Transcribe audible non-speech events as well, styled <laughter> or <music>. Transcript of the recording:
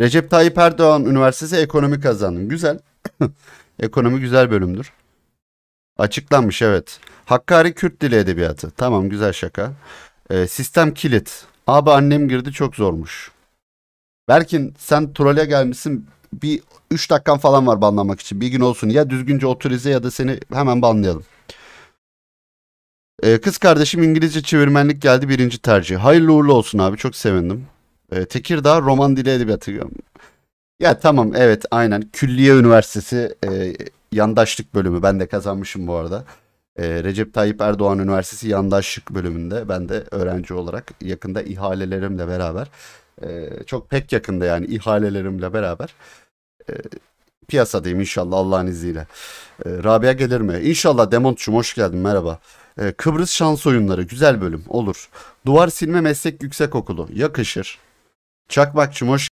Recep Tayyip Erdoğan Üniversitesi ekonomi kazandım. Güzel. <laughs> ekonomi güzel bölümdür. Açıklanmış evet. Hakkari Kürt Dili Edebiyatı. Tamam güzel şaka. Ee, sistem kilit. Abi annem girdi çok zormuş. Berkin sen trole gelmişsin. Bir 3 dakikan falan var banlamak için. Bir gün olsun. Ya düzgünce otorize ya da seni hemen banlayalım. Ee, kız kardeşim İngilizce çevirmenlik geldi birinci tercih. Hayırlı uğurlu olsun abi çok sevindim. E, Tekirdağ Roman Dili Edebiyatı. Ya tamam evet aynen. Külliye Üniversitesi e, yandaşlık bölümü. Ben de kazanmışım bu arada. E, Recep Tayyip Erdoğan Üniversitesi yandaşlık bölümünde ben de öğrenci olarak yakında ihalelerimle beraber e, çok pek yakında yani ihalelerimle beraber e, piyasadayım inşallah Allah'ın izniyle. E, Rabia gelir mi? İnşallah Demontçum hoş geldin merhaba. E, Kıbrıs şans oyunları güzel bölüm olur. Duvar silme meslek yüksekokulu yakışır çakmakçı